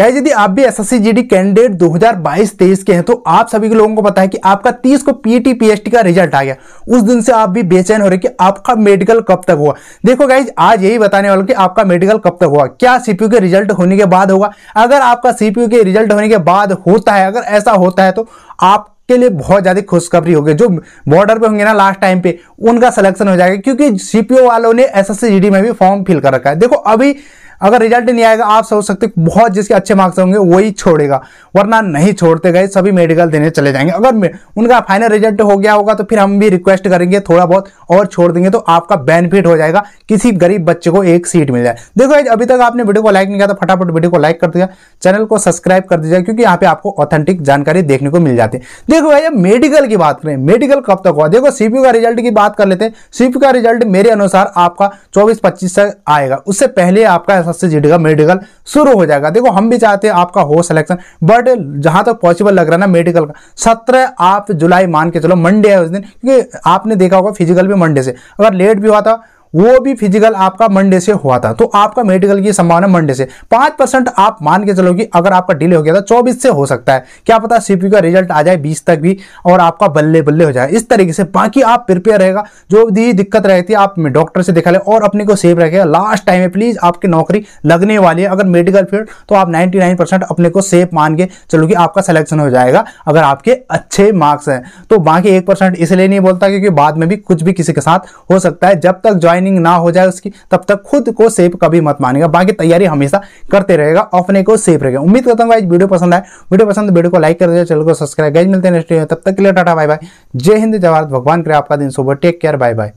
गए यदि आप भी एसएससी जीडी कैंडिडेट 2022-23 के हैं तो आप सभी के लोगों को पता है कि आपका 30 को पीटी पीएचटी e का रिजल्ट आ गया उस दिन से आप भी बेचैन हो रहे कि आपका मेडिकल कब तक हुआ देखो गाइज आज यही बताने वाले कि आपका मेडिकल कब तक हुआ क्या सीपीयू के रिजल्ट होने के बाद होगा अगर आपका सीपीयू के रिजल्ट होने के बाद होता है अगर ऐसा होता है तो आप के लिए बहुत ज़्यादा खुशखबरी होगी जो बॉर्डर पे होंगे ना लास्ट टाइम पे उनका सिलेक्शन हो जाएगा क्योंकि सीपीओ वालों ने एसएससी जीडी में भी फॉर्म फिल कर रखा है देखो अभी अगर रिजल्ट नहीं आएगा आप सोच सकते बहुत जिसके अच्छे मार्क्स होंगे वही छोड़ेगा वरना नहीं छोड़ते गए सभी मेडिकल देने चले जाएंगे अगर उनका फाइनल रिजल्ट हो गया होगा तो फिर हम भी रिक्वेस्ट करेंगे थोड़ा बहुत और छोड़ देंगे तो आपका बेनिफिट हो जाएगा किसी गरीब बच्चे को एक सीट मिल जाए देखो अभी तक आपने वीडियो को लाइक नहीं किया तो फटाफट वीडियो को लाइक कर दिया चैनल को सब्सक्राइब कर दीजिए क्योंकि यहाँ पे आपको ऑथेंटिक जानकारी देखने को मिल जाती है देखो भाई अब मेडिकल की बात करें मेडिकल कब तक हुआ देखो सीपीयू का रिजल्ट की बात कर लेते हैं सीपीयू का रिजल्ट मेरे अनुसार आपका चौबीस पच्चीस से आएगा उससे पहले आपका अस्सी जी का मेडिकल शुरू हो जाएगा देखो हम भी चाहते हैं आपका हो सिलेक्शन बट जहां तक पॉसिबल लग रहा है ना मेडिकल का सत्रह आप जुलाई मान के चलो मंडे है उस दिन क्योंकि आपने देखा होगा फिजिकल भी मंडे से अगर लेट भी हुआ था वो भी फिजिकल आपका मंडे से हुआ था तो आपका मेडिकल की संभावना मंडे से पांच परसेंट आप मान के चलो कि अगर आपका डिले हो गया था चौबीस से हो सकता है क्या पता सीपी का रिजल्ट आ जाए बीस तक भी और आपका बल्ले बल्ले हो जाए इस तरीके से बाकी आप प्रिपेयर रहेगा जो भी दिक्कत रहती है आप डॉक्टर से दिखा ले और अपने को सेफ रखेगा लास्ट टाइम है प्लीज आपकी नौकरी लगने वाली है अगर मेडिकल फील्ड तो आप नाइनटी अपने को सेफ मान के चलो कि आपका सिलेक्शन हो जाएगा अगर आपके अच्छे मार्क्स हैं तो बाकी एक इसलिए नहीं बोलता क्योंकि बाद में भी कुछ भी किसी के साथ हो सकता है जब तक ज्वाइन शाइनिंग ना हो जाए उसकी तब तक खुद को सेफ कभी मत मानेगा बाकी तैयारी हमेशा करते रहेगा अपने को सेफ रहेगा उम्मीद करता हूँ वीडियो पसंद आए वीडियो पसंद वीडियो को लाइक कर दिया चैनल को सब्सक्राइब गाइज मिलते हैं नेक्स्ट तब तक के लिए टाटा बाय बाय जय हिंद जवाहर भगवान करे आपका दिन सुबह टेक केयर बाय बाय